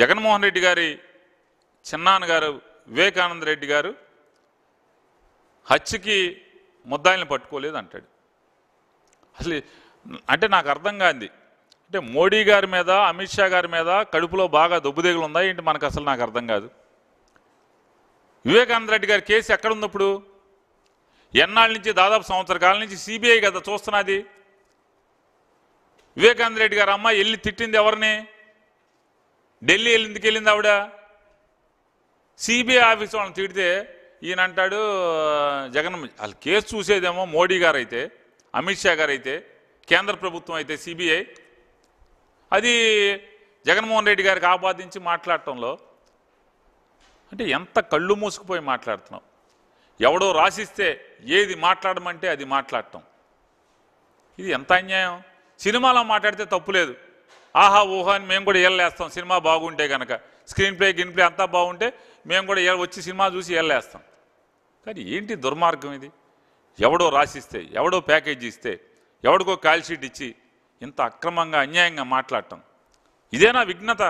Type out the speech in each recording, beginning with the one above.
జగన్మోహన్ రెడ్డి గారి చిన్నాన్నగారు వివేకానంద రెడ్డి గారు హత్యకి ముద్దాయిల్ని పట్టుకోలేదు అంటాడు అసలు అంటే నాకు అర్థం కాంది అంటే మోడీ గారి మీద అమిత్ షా గారి మీద కడుపులో బాగా దొబ్బుదేగులు ఉందా ఏంటి మనకు అసలు నాకు అర్థం కాదు వివేకానంద రెడ్డి గారి కేసు ఉన్నప్పుడు ఎన్నాళ్ళ నుంచి దాదాపు సంవత్సర కాలం నుంచి సిబిఐ కదా చూస్తున్నది వివేకానంద రెడ్డి గారు అమ్మాయి వెళ్ళి తిట్టింది ఎవరిని ఢిల్లీ వెళ్ళి ఎందుకు వెళ్ళింది ఆవిడ సిబిఐ ఆఫీస్ వాళ్ళని తిడితే ఈయన అంటాడు జగన్ వాళ్ళు కేసు చూసేదేమో మోడీ గారు అయితే అమిత్ షా గారు అయితే కేంద్ర ప్రభుత్వం అయితే సిబిఐ అది జగన్మోహన్ రెడ్డి గారికి ఆపాదించి మాట్లాడటంలో అంటే ఎంత కళ్ళు మూసుకుపోయి మాట్లాడుతున్నాం ఎవడో రాసిస్తే ఏది మాట్లాడమంటే అది మాట్లాడటం ఇది ఎంత అన్యాయం సినిమాలో మాట్లాడితే తప్పులేదు ఆహా ఊహ అని మేము కూడా వెళ్ళలేస్తాం సినిమా బాగుంటే కనుక స్క్రీన్ ప్లే గిన్ ప్లే అంతా బాగుంటే మేము కూడా వచ్చి సినిమా చూసి వెళ్ళలేస్తాం కానీ ఏంటి దుర్మార్గం ఇది ఎవడో రాసిస్తే ఎవడో ప్యాకేజ్ ఇస్తే ఎవడికో కాల్షీట్ ఇచ్చి ఇంత అక్రమంగా అన్యాయంగా మాట్లాడటం ఇదేనా విఘ్నత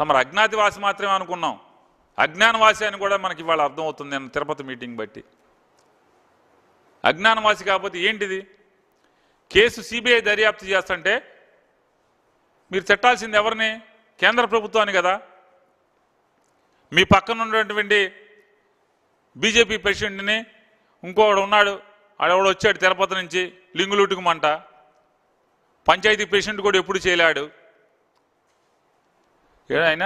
తమరు అజ్ఞాతివాసి మాత్రమే అనుకున్నాం అజ్ఞానవాసి అని కూడా మనకి ఇవాళ అర్థమవుతుంది నేను తిరుపతి మీటింగ్ బట్టి అజ్ఞానవాసి కాకపోతే ఏంటిది కేసు సిబిఐ దర్యాప్తు చేస్తుంటే మీరు తిట్టాల్సింది ఎవరిని కేంద్ర ప్రభుత్వాన్ని కదా మీ పక్కన ఉన్నటువంటి బీజేపీ ప్రెసిడెంట్ని ఇంకోడు ఉన్నాడు ఆడవాడు వచ్చాడు తిరుపతి నుంచి లింగులుటుకుమంట పంచాయతీ ప్రెసిడెంట్ కూడా ఎప్పుడు చేయలేడు ఆయన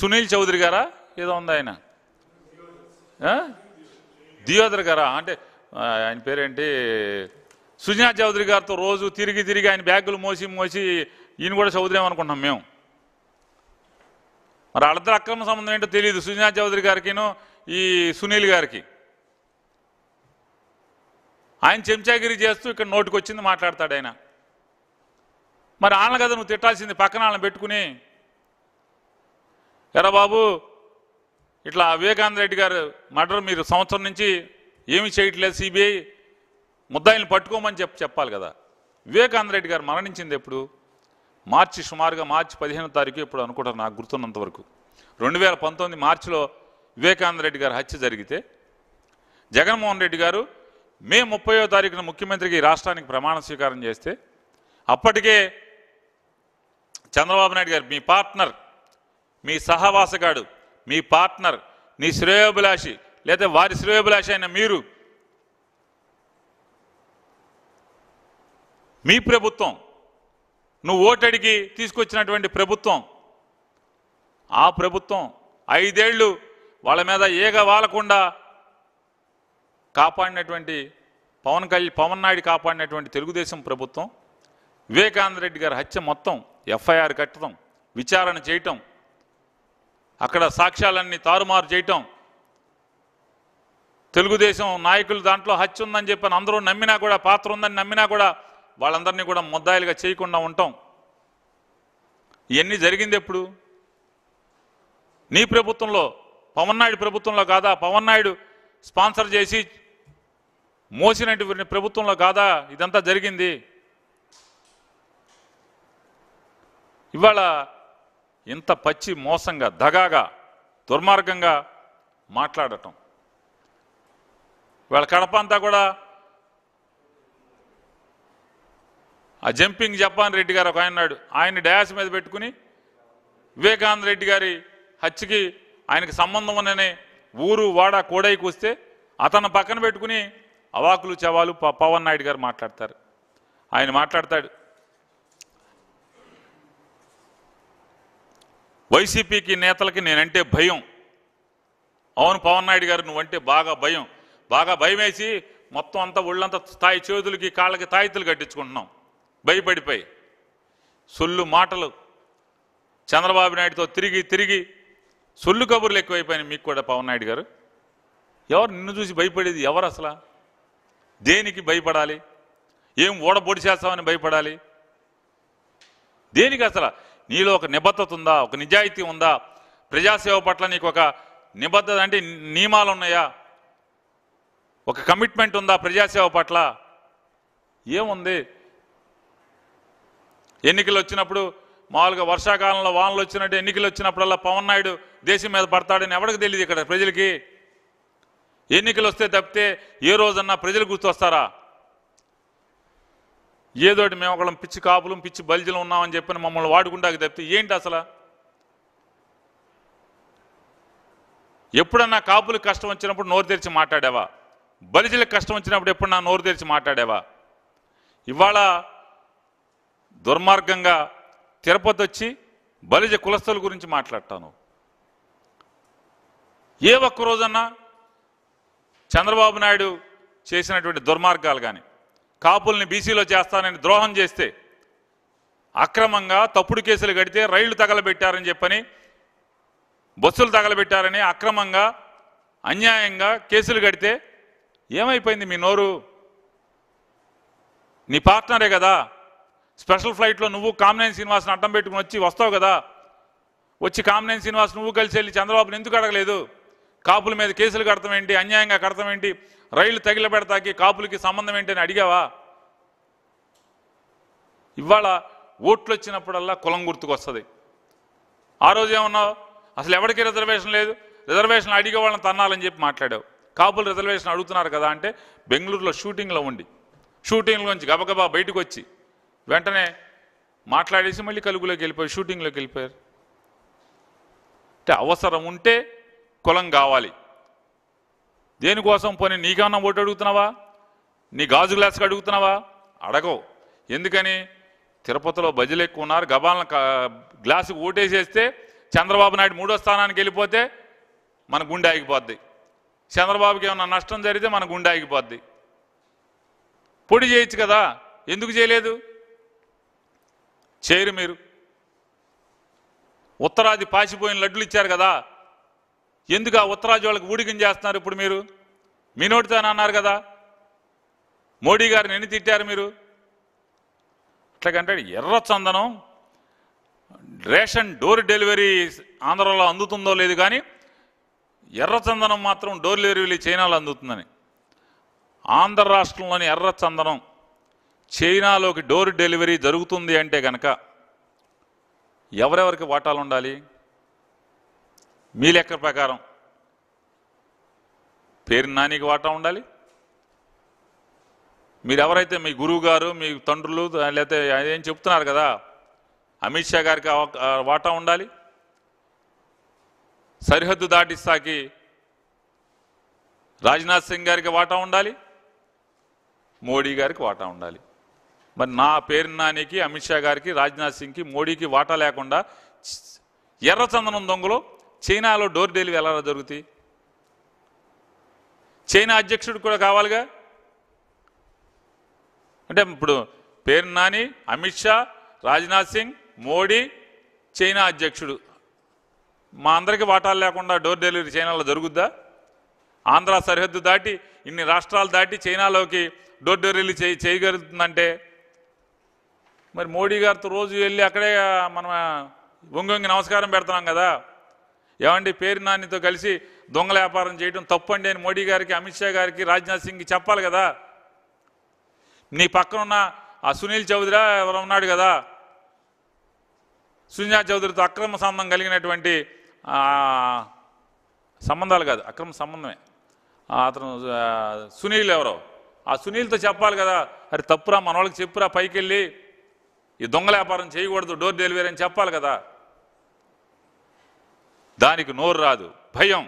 సునీల్ చౌదరి గారా ఏదో ఉంది ఆయన దియోదర్ గారా అంటే ఆయన పేరేంటి సుజనా చౌదరి గారితో రోజు తిరిగి తిరిగి ఆయన బ్యాగులు మోసి మోసి ఈయన కూడా చదువుదామనుకుంటున్నాం మేము మరి వాళ్ళిద్దరు అక్రమ సంబంధం ఏంటో తెలియదు సుజనా చౌదరి గారికినో ఈ సునీల్ గారికి ఆయన చెంచాగిరి చేస్తూ ఇక్కడ నోటికి వచ్చింది మాట్లాడతాడు ఆయన మరి ఆన కదా నువ్వు తిట్టాల్సింది పక్కన వాళ్ళని పెట్టుకుని ఎరా బాబు ఇట్లా వివేకానంద రెడ్డి గారు మర్డర్ మీరు సంవత్సరం నుంచి ఏమి చేయట్లేదు సిబిఐ ముద్దాయిల్ని పట్టుకోమని చెప్పి చెప్పాలి కదా వివేకానంద రెడ్డి గారు మరణించింది ఎప్పుడు మార్చి సుమారుగా మార్చి పదిహేను తారీఖు ఇప్పుడు అనుకుంటారు నాకు గుర్తున్నంత వరకు రెండు వేల పంతొమ్మిది మార్చిలో వివేకానంద రెడ్డి గారు హత్య జరిగితే జగన్మోహన్ రెడ్డి గారు మే ముప్పయో తారీఖున ముఖ్యమంత్రికి రాష్ట్రానికి ప్రమాణ స్వీకారం చేస్తే అప్పటికే చంద్రబాబు నాయుడు గారు మీ పార్ట్నర్ మీ సహవాసగాడు మీ పార్ట్నర్ నీ శ్రేయోభిలాషి లేదా వారి శ్రేయోభిలాషి అయిన మీరు మీ ప్రభుత్వం నువ్వు ఓటడిగి తీసుకొచ్చినటువంటి ప్రభుత్వం ఆ ప్రభుత్వం ఐదేళ్లు వాళ్ళ మీద ఏగ వాలకుండా కాపాడినటువంటి పవన్ కళ్యాణ్ పవన్ నాయుడు కాపాడినటువంటి తెలుగుదేశం ప్రభుత్వం వివేకానంద రెడ్డి గారి హత్య మొత్తం ఎఫ్ఐఆర్ కట్టడం విచారణ చేయటం అక్కడ సాక్ష్యాలన్నీ తారుమారు చేయటం తెలుగుదేశం నాయకులు దాంట్లో హత్య ఉందని చెప్పని అందరూ నమ్మినా కూడా పాత్ర ఉందని నమ్మినా కూడా వాళ్ళందరినీ కూడా ముద్దాయిలుగా చేయకుండా ఉంటాం ఇవన్నీ జరిగింది ఎప్పుడు నీ ప్రభుత్వంలో పవన్ నాయుడు ప్రభుత్వంలో కాదా పవన్ నాయుడు స్పాన్సర్ చేసి మోసినటువంటి ప్రభుత్వంలో కాదా ఇదంతా జరిగింది ఇవాళ ఇంత పచ్చి మోసంగా దగాగా దుర్మార్గంగా మాట్లాడటం ఇవాళ కడప అంతా కూడా ఆ జంపింగ్ జపాన్ రెడ్డి గారు ఒక ఆయన్నాడు ఆయన డయాస్ మీద పెట్టుకుని వివేకానంద రెడ్డి గారి హత్యకి ఆయనకు సంబంధం ఉన్ననే ఊరు వాడ కోడైకి వస్తే అతను పక్కన పెట్టుకుని అవాకులు చవాలు పవన్ నాయుడు గారు మాట్లాడతారు ఆయన మాట్లాడతాడు వైసీపీకి నేతలకి నేనంటే భయం అవును పవన్ నాయుడు గారు నువ్వంటే బాగా భయం బాగా భయం వేసి మొత్తం అంతా ఒళ్ళంతా స్థాయి చేతులకి కాళ్ళకి తాయితులు కట్టించుకుంటున్నాం భయపడిపోయి సొల్లు మాటలు చంద్రబాబు నాయుడుతో తిరిగి తిరిగి సొల్లు కబుర్లు ఎక్కువైపోయినాయి మీకు కూడా పవన్ నాయుడు గారు ఎవరు నిన్ను చూసి భయపడేది ఎవరు అసలు దేనికి భయపడాలి ఏం ఓడబొడి చేస్తామని భయపడాలి దేనికి అసలు నీలో ఒక నిబద్ధత ఉందా ఒక నిజాయితీ ఉందా ప్రజాసేవ పట్ల నీకు ఒక నిబద్ధత అంటే నియమాలు ఉన్నాయా ఒక కమిట్మెంట్ ఉందా ప్రజాసేవ పట్ల ఏముంది ఎన్నికలు వచ్చినప్పుడు మామూలుగా వర్షాకాలంలో వానలు వచ్చినట్టు ఎన్నికలు వచ్చినప్పుడల్లా పవన్ నాయుడు దేశం మీద పడతాడని ఎవరికి తెలియదు ఇక్కడ ప్రజలకి ఎన్నికలు వస్తే తప్పితే ఏ రోజన్నా ప్రజలు గుర్తొస్తారా ఏదోటి మేము ఒకళ్ళం పిచ్చి కాపులం పిచ్చి బల్జీలు ఉన్నామని చెప్పి మమ్మల్ని వాడుకుంటాకి తప్పితే ఏంటి అసలు ఎప్పుడన్నా కాపులకు కష్టం వచ్చినప్పుడు నోరు తెరిచి మాట్లాడావా బలిజలకు కష్టం వచ్చినప్పుడు ఎప్పుడు నా నోరు తెరిచి మాట్లాడావా ఇవాళ దుర్మార్గంగా తిరుపతి వచ్చి బలిజ కులస్థుల గురించి మాట్లాడతాను ఏ ఒక్క రోజన్నా చంద్రబాబు నాయుడు చేసినటువంటి దుర్మార్గాలు కానీ కాపుల్ని బీసీలో చేస్తానని ద్రోహం చేస్తే అక్రమంగా తప్పుడు కేసులు కడితే రైళ్లు తగలబెట్టారని చెప్పని బస్సులు తగలబెట్టారని అక్రమంగా అన్యాయంగా కేసులు కడితే ఏమైపోయింది మీ నోరు నీ పార్ట్నరే కదా స్పెషల్ ఫ్లైట్లో నువ్వు కామినేని శ్రీనివాస్ని అడ్డం పెట్టుకుని వచ్చి వస్తావు కదా వచ్చి కామినేన్ శ్రీనివాస్ నువ్వు కలిసి వెళ్ళి చంద్రబాబుని ఎందుకు అడగలేదు కాపుల మీద కేసులు కడతాం ఏంటి అన్యాయంగా కడతాం ఏంటి రైళ్లు తగిల పెడతాకి కాపులకి సంబంధం ఏంటి అని అడిగావా ఇవాళ ఓట్లు వచ్చినప్పుడల్లా కులం గుర్తుకు వస్తుంది ఆ రోజు ఏమన్నావు అసలు ఎవరికి రిజర్వేషన్ లేదు రిజర్వేషన్ అడిగే వాళ్ళని తన్నాలని చెప్పి మాట్లాడావు కాపులు రిజర్వేషన్ అడుగుతున్నారు కదా అంటే బెంగళూరులో షూటింగ్లో ఉండి నుంచి గబగబా బయటకు వచ్చి వెంటనే మాట్లాడేసి మళ్ళీ కలుగులోకి వెళ్ళిపోయారు షూటింగ్లోకి వెళ్ళిపోయారు అంటే అవసరం ఉంటే కులం కావాలి దేనికోసం పోనీ నీకన్నా ఓటు అడుగుతున్నావా నీ గాజు గ్లాస్కి అడుగుతున్నావా అడగవు ఎందుకని తిరుపతిలో బజలు ఎక్కువ ఉన్నారు గబాలను గ్లాసుకి ఓటేసేస్తే చంద్రబాబు నాయుడు మూడో స్థానానికి వెళ్ళిపోతే మన గుండె ఆగిపోద్ది చంద్రబాబుకి ఏమన్నా నష్టం జరిగితే మన గుండె ఆగిపోద్ది పొడి చేయొచ్చు కదా ఎందుకు చేయలేదు చేయరు మీరు ఉత్తరాది పాసిపోయిన లడ్డులు ఇచ్చారు కదా ఎందుకు ఆ ఉత్తరాది వాళ్ళకి ఊడిగం చేస్తున్నారు ఇప్పుడు మీరు మీ నోటితోనే అన్నారు కదా మోడీ గారిని ఎన్ని తిట్టారు మీరు అట్లాగంటే ఎర్ర చందనం రేషన్ డోర్ డెలివరీ ఆంధ్రలో అందుతుందో లేదు కానీ ఎర్ర చందనం మాత్రం డోర్ డెలివరీ చైనాలో అందుతుందని ఆంధ్ర రాష్ట్రంలోని ఎర్ర చందనం చైనాలోకి డోర్ డెలివరీ జరుగుతుంది అంటే కనుక ఎవరెవరికి వాటాలు ఉండాలి మీ లెక్క ప్రకారం పేరు నానికి వాటా ఉండాలి మీరు ఎవరైతే మీ గురువు గారు మీ తండ్రులు లేకపోతే ఏం చెప్తున్నారు కదా అమిత్ షా గారికి వాటా ఉండాలి సరిహద్దు దాటిస్తాకి రాజ్నాథ్ సింగ్ గారికి వాటా ఉండాలి మోడీ గారికి వాటా ఉండాలి మరి నా నానికి అమిత్ షా గారికి రాజ్నాథ్ సింగ్కి మోడీకి వాటా లేకుండా ఎర్రచందనం దొంగలు చైనాలో డోర్ డెలివరీ ఎలా జరుగుతాయి చైనా అధ్యక్షుడు కూడా కావాలిగా అంటే ఇప్పుడు పేరు నాని అమిత్ షా రాజ్నాథ్ సింగ్ మోడీ చైనా అధ్యక్షుడు మా అందరికీ వాటాలు లేకుండా డోర్ డెలివరీ చైనాలో జరుగుద్దా ఆంధ్ర సరిహద్దు దాటి ఇన్ని రాష్ట్రాలు దాటి చైనాలోకి డోర్ డెలివరీ చేయగలుగుతుందంటే మరి మోడీ గారితో రోజు వెళ్ళి అక్కడే మనం వంగొంగి నమస్కారం పెడుతున్నాం కదా ఏమండి పేరు నాన్నతో కలిసి దొంగల వ్యాపారం చేయడం తప్పండి అని మోడీ గారికి అమిత్ షా గారికి రాజ్నాథ్ సింగ్కి చెప్పాలి కదా నీ పక్కనున్న ఆ సునీల్ చౌదరి ఎవరు ఉన్నాడు కదా సునీల్ చౌదరితో అక్రమ సంబంధం కలిగినటువంటి సంబంధాలు కాదు అక్రమ సంబంధమే అతను సునీల్ ఎవరో ఆ సునీల్తో చెప్పాలి కదా అరే తప్పురా మన వాళ్ళకి చెప్పురా పైకి వెళ్ళి ఈ దొంగల వ్యాపారం చేయకూడదు డోర్ డెలివరీ అని చెప్పాలి కదా దానికి నోరు రాదు భయం